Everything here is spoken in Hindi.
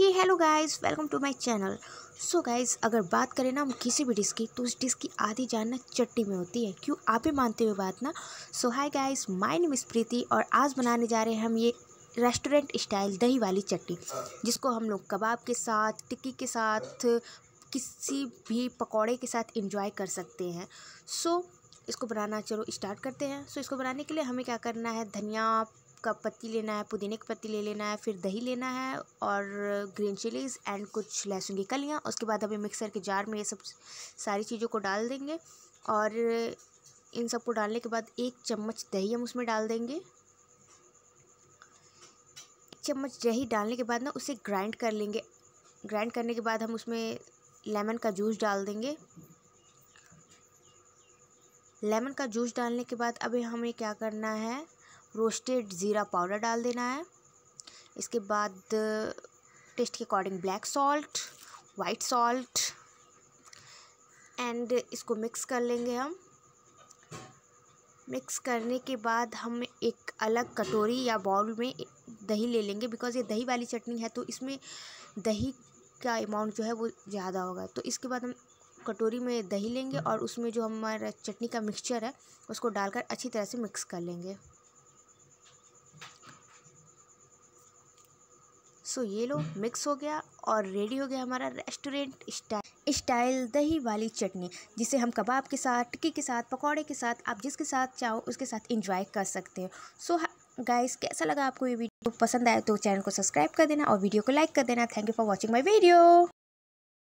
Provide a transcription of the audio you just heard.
ये hello guys welcome to my channel so guys अगर बात करें ना हम किसी भी डिश की तो उस डिश की आधी जान ना चट्टी में होती है क्यों आप ही मानते हुए बात ना so hi guys my name is Preeti और आज बनाने जा रहे हैं हम ये रेस्टोरेंट स्टाइल दही वाली चट्टी जिसको हम लोग कबाब के साथ टिक्की के साथ किसी भी पकौड़े के साथ इंजॉय कर सकते हैं सो so, इसको बनाना चलो स्टार्ट करते हैं सो so, इसको बनाने के लिए हमें क्या करना है धनिया उसका पत्ती लेना है पुदीने की पत्ती ले लेना है फिर दही लेना है और ग्रीन चिलीज़ एंड कुछ लहसुन की कलियाँ उसके बाद अभी मिक्सर के जार में ये सब सारी चीज़ों को डाल देंगे और इन सबको डालने के बाद एक चम्मच दही हम उसमें डाल देंगे चम्मच दही डालने के बाद ना उसे ग्राइंड कर लेंगे ग्राइंड करने के बाद हम उसमें लेमन का जूस डाल देंगे लेमन का जूस डालने के बाद अभी हमें क्या करना है रोस्टेड ज़ीरा पाउडर डाल देना है इसके बाद टेस्ट के according black salt white salt and इसको मिक्स कर लेंगे हम मिक्स करने के बाद हम एक अलग कटोरी या बाउल में दही ले लेंगे बिकॉज़ ये दही वाली चटनी है तो इसमें दही का अमाउंट जो है वो ज़्यादा होगा तो इसके बाद हम कटोरी में दही लेंगे और उसमें जो हमारा चटनी का मिक्सचर है उसको डालकर अच्छी तरह से मिक्स कर लेंगे सो ये लो मिक्स हो गया और रेडी हो गया हमारा रेस्टोरेंट स्टाइल स्टाइल दही वाली चटनी जिसे हम कबाब के साथ टिक्की के साथ पकौड़े के साथ आप जिसके साथ चाहो उसके साथ इंजॉय कर सकते हो सो गाइस हाँ, कैसा लगा आपको ये वीडियो पसंद आए तो चैनल को सब्सक्राइब कर देना और वीडियो को लाइक कर देना thank you for watching my video